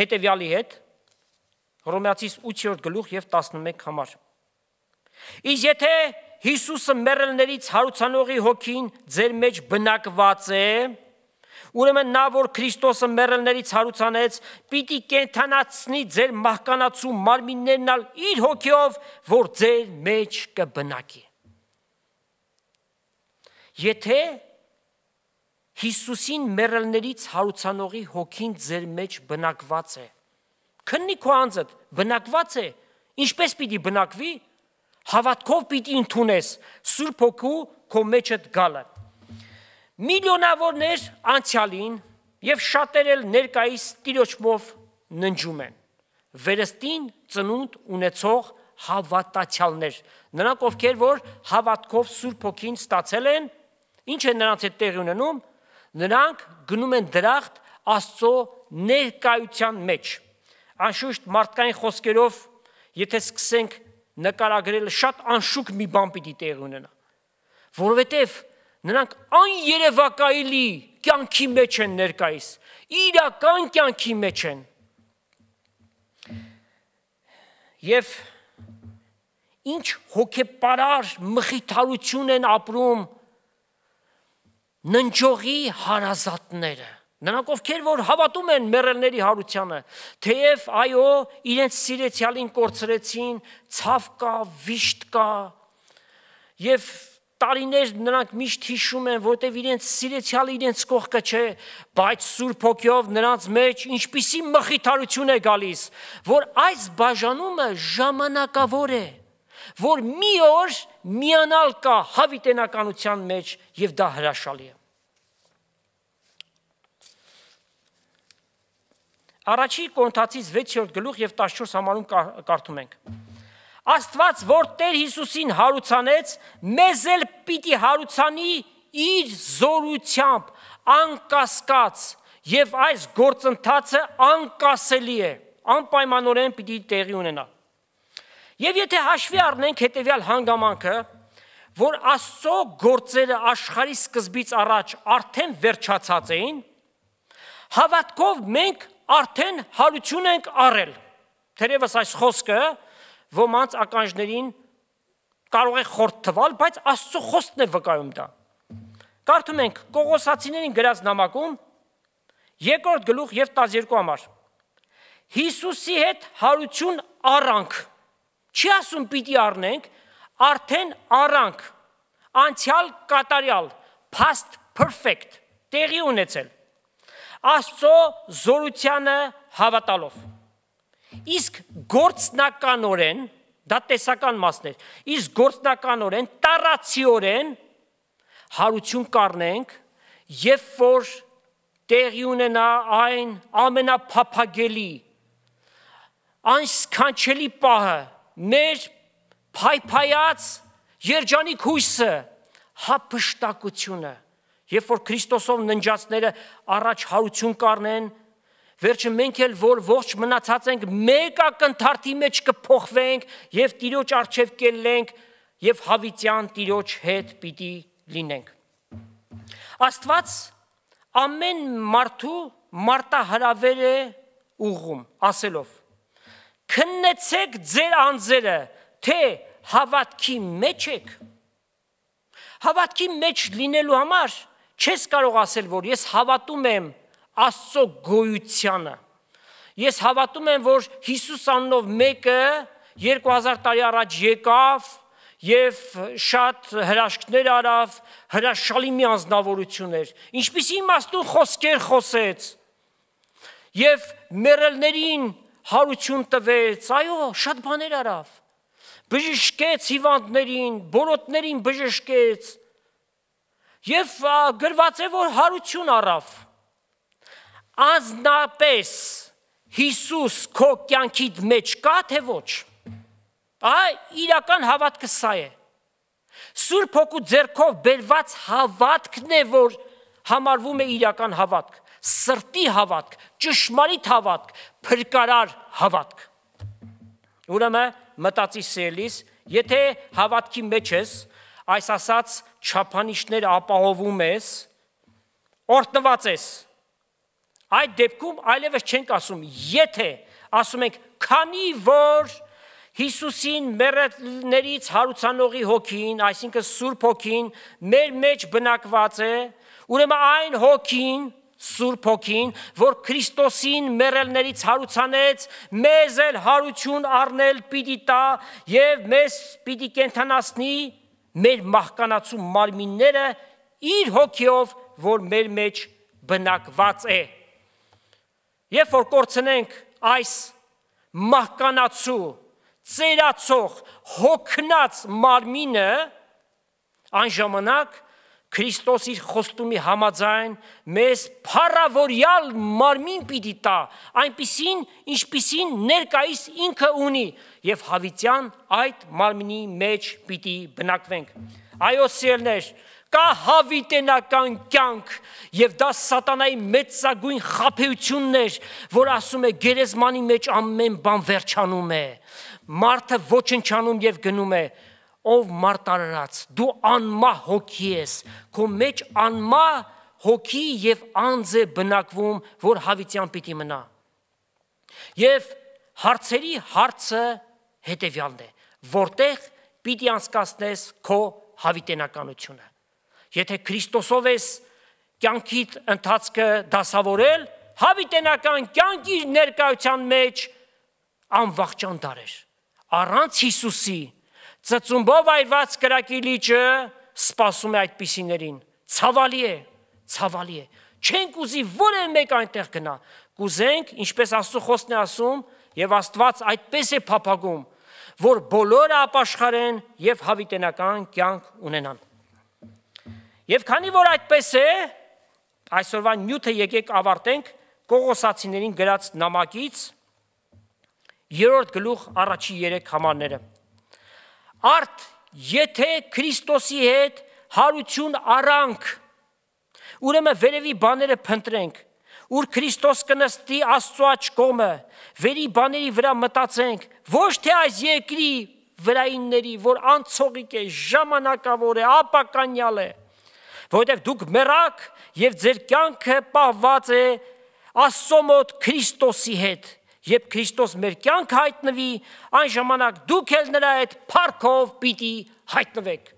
հետեւյալի հետ Հռոմեացիս 8-րդ գլուխ եւ 11 համար։ Իսկ եթե Հիսուսը մեռելներից հարուցանողի հոգին ձեր մեջ բնակված է, Ուրեմն նա, որ Քրիստոսը մեռելներից հարուցանեց, պիտի կենթանացնի ձեր մահկանացու մարմիններն ալ իր հոգեով, որ ձեր մեջ կբնակի։ Եթե Հիսուսին մեռելներից հարուցանողի հոգին ձեր մեջ բնակված է, քննի քո անձդ բնակված է, ինչպես պիտի բնակվի, հավատքով պիտի ընդունես Սուրբ Հոգու քո մեջդ գալը միլիոնավորներ անցյալին եւ շատեր էլ ներկայիս տիրոջմով ննջում են։ Վերստին ծնունդ ունեցող հավատացյալներ, նրանք ովքեր որ հավատքով Սուրբ Հոգին ստացել են, ինչ է նրանց հետ տեղի ունենում, նրանք գնում են դրախտ Աստծո ներկայության մեջ։ Անշուշտ մարդկային խոսքերով, եթե սկսենք նկարագրել, շատ անշուք մի բան պիտի տեղի ունենա։ Որովհետև նրանք աներևակայելի կյանքի մեջ են ներկայիս, իրական կյանքի մեջ են։ Եվ ինչ հոգեպարար մխիթարություն են ապրում ննջողի հարազատները։ Նրանք ովքեր որ հավատում են մեռելների հարությանը, թեև այո, իրենց սիրեցյալին կորցրեցին, ցավ կա, վիշտ կա, եւ տարիներ նրանք միշտ հիշում են, որտեվ իրենց սիրեցյալը իրենց կողքը չէ, բայց Սուրբ Հոգիով նրանց մեջ ինչպիսի մխիթարություն է գալիս, որ այս բաժանումը ժամանակավոր է, որ մի օր միանալ կա հավիտենականության մեջ եւ դա հրաշալի է։ Առաջի Կոնթացից 6-րդ գլուխ եւ 14 համարում կարդում ենք։ կա Աստված, որ Տեր Հիսուսին հարուցանեց, մեզ էլ պիտի հարուցանի իր զորությամբ, անկասկած, եւ այս գործընթացը անկասելի է, անպայմանորեն պիտի տեղի ունենա։ Եվ եթե հաշվի առնենք հետեւյալ հանգամանքը, որ Աստծո գործերը աշխարհի սկզբից առաջ արդեն վերջացած էին, հավատքով մենք արդեն հարություն ենք առել։ Թերևս այս խոսքը ոմանց ականջներին կարող է խորտ թվալ, բայց Աստծո խոստն է վկայում դա։ Կարդում ենք Կողոսացիներին գրած նամակում երկրորդ գլուխ եւ 12 համար։ Հիսուսի հետ հարություն առանք։ Չի ասում պիտի առնենք, արդեն առանք։ Անցյալ կատարյալ, past perfect տեղի ունեցել։ Աստծո զորությանը հավատալով։ Իսկ գործնականորեն, դա տեսական մասն էր, իսկ գործնականորեն, տարացիորեն հարություն կառնենք, երբ որ տեղի ունենա այն ամենափափագելի այն սքանչելի պահը, մեր փայփայած երջանիկ հույսը, հապշտակությունը, երբ որ Քրիստոսով ննջածները առաջ հարություն կառնեն Վերջը մենք էլ որ ողջ մնացած ենք մեկ ակնթարթի մեջ կփոխվենք եւ Տիրոջ արչեւ կելնենք եւ հավիտյան Տիրոջ հետ պիտի լինենք։ Աստված ամեն մարդու մարտահրավեր է ուղում, ասելով. Քննեցեք ձեր անձերը, թե հավատքի մեջ եք։ Հավատքի մեջ լինելու համար չես կարող ասել, որ ես հավատում եմ Աստծո գոյությանը։ Ես հավատում եմ, որ Հիսուս աննով մեկը 2000 տարի առաջ եկավ եւ շատ հրաշքներ արավ, հրաշալի մի անznավորություն էր։ Ինչպիսի իմաստուն խոսքեր խոսեց։ Եվ մերելներին հարություն տվեց, այո, շատ բաներ արավ։ Բժշկեց հիվանդներին, բորոտներին բժշկեց։ Եվ գրված է, որ հարություն առավ անznապես Հիսուս քո կյանքիդ մեջ կա թե ոչ։ Այ իրական հավատքը սա է։ Սուրբ հոգու ձեռքով բերված հավատքն է, որ համարվում է իրական հավատք, սրտի հավատք, ճշմարիտ հավատք, փրկարար հավատք։ Ուրեմն մտածի սիրելիս, եթե հավատքի մեջ ես, այս ասած չափանիշներ ապահովում ես, օրտնված ես, Այդ դեպքում այլևս չենք ասում, եթե ասում ենք, քանի որ Հիսուսին մեռելներից հարուցանողի հոգին, այսինքն Սուրբ հոգին, մեր մեջ բնակված է, ուրեմն այն հոգին, Սուրբ Հոգին, որ Քրիստոսին մերելներից հարուցանեց, մեզ էլ հարություն առնել պիտի տա եւ մեզ պիտի կենթանացնի մեր մահկանացու մարմինները իր հոգիով, որ մեր մեջ բնակված է։ մեր Երբ որ կորցնենք այս մահկանացու, ծերացող, հոգնած մարմինը, այն ժամանակ Քրիստոս իր խոստումի համաձայն մեզ փառավորյալ մարմին պիտի տա, այնպիսին, ինչպիսին ներկայիս ինքը ունի, եւ հավիտյան այդ մարմնի մեջ պիտի բնակվենք։ Այո, սիրելներ, կա հավիտենական կյանք եւ դա սատանայի մեծագույն խափեությունն էր, որ ասում է գերեզմանի մեջ ամեն բան վերջանում է։ Մարդը ոչնչանում եւ գնում է ով մարտարարած դու անմահ հոգի ես քո մեջ անմահ հոգի եւ անձ է բնակվում որ հավիտյան պիտի մնա եւ հարցերի հարցը հետեւյալն է որտեղ պիտի անցկացնես քո հավիտենականությունը Եթե Քրիստոսով ես կյանքիդ ընթացքը դասավորել, հավիտենական կյանքի ներկայության մեջ անվախճանդար էր։ Առանց Հիսուսի ծծումբով այրված կրակի լիճը սпасում է այդ պիսիներին։ Ցավալի է, ցավալի է։ Չենք ուզի որևէ մեկ այնտեղ գնա։ Կուզենք, ինչպես Աստծո խոսքն է ասում, եւ Աստված այդպես է փափագում, որ բոլորը ապաշխարեն եւ հավիտենական կյանք ունենան։ Եվ քանի որ այդպես է, այսօրվա նյութը եկեք ավարտենք Կողոսացիներին գրած նամակից 3-րդ գլուխ առաջի 3 համարները։ Արդ եթե Քրիստոսի հետ հարություն առանք, ուրեմն վերևի բաները փնտրենք, ուր Քրիստոս կնստի Աստծո աչ կողմը, վերի բաների վրա մտածենք, ոչ թե այս երկրի վրայինների, որ անցողիկ է, ժամանակավոր է, ապականյալ է, որովհետև դուք մեռաք եւ ձեր կյանքը պահված է Աստծո մոտ Քրիստոսի հետ։ Երբ Քրիստոս մեր կյանք հայտնվի, այն ժամանակ դուք էլ նրա այդ փառքով պիտի հայտնվեք։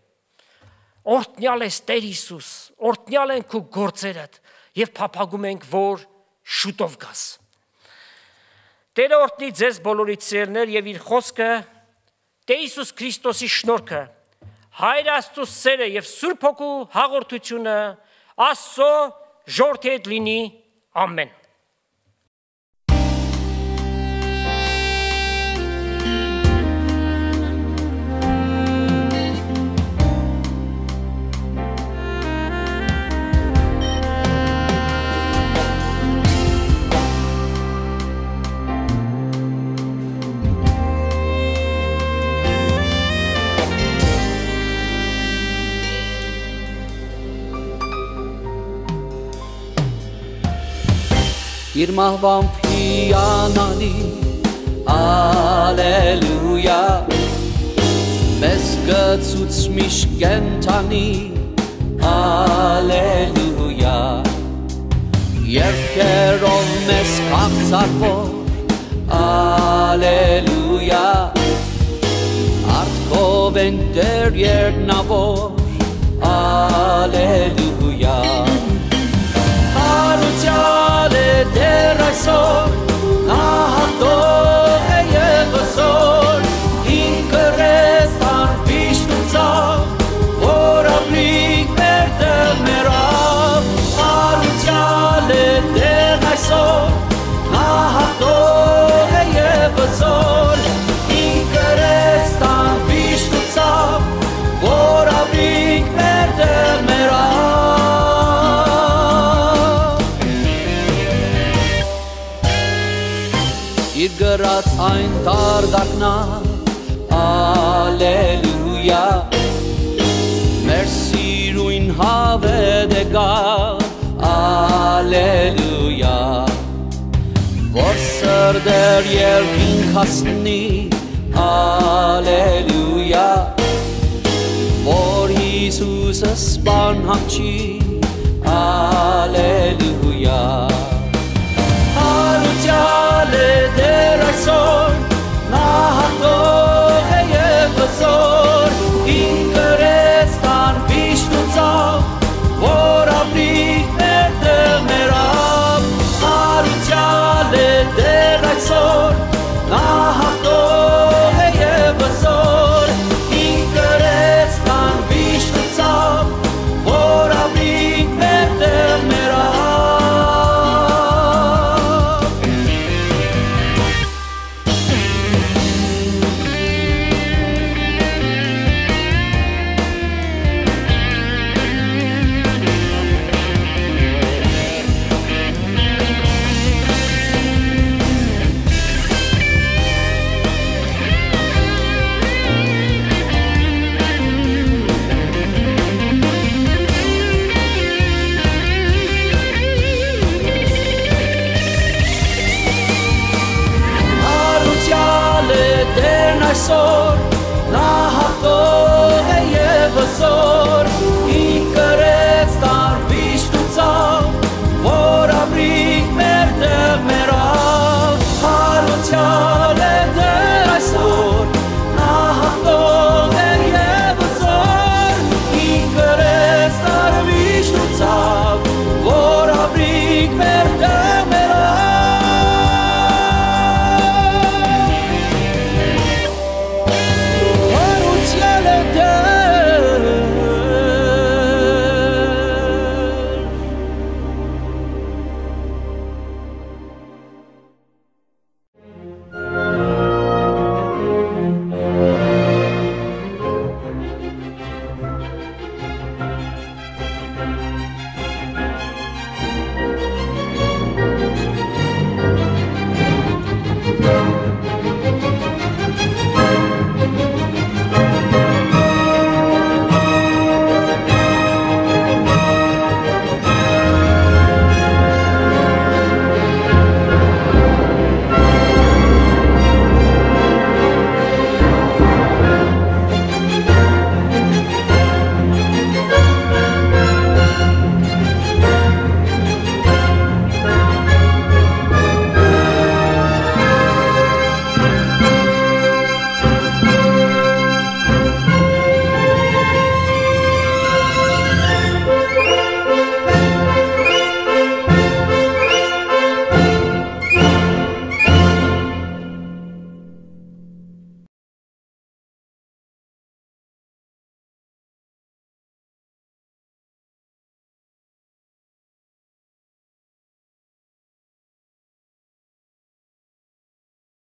Օրտնյալ է Տեր Հիսուս, օրտնյալ են քո գործերդ եւ փափագում ենք, որ շուտով գաս։ Տերը օրտնի ձեզ բոլորի ցերներ եւ իր խոսքը Տեր Հիսուս Քրիստոսի շնորհքը Հայր Աստծո սերը եւ Սուրբ Հոգու հաղորդությունը Աստծո ժողովրդի հետ լինի։ Ամեն։ իր մահվան պիանանի, ալելույա, մեզ գծուց միշ կենթանի, ալելույա, երկերով մեզ կաղցարվոր, ալելույա, արդքով են դեր երնավոր, ալելույա, corazón իր գրած այն տարդակնա Ալելույա Մեր սիրույն հավետ է գա Ալելույա Որ սրդեր երկին հասնի Ալելույա Որ Հիսուսը սպան հապչի Ալելույա Հարությալ է դե So.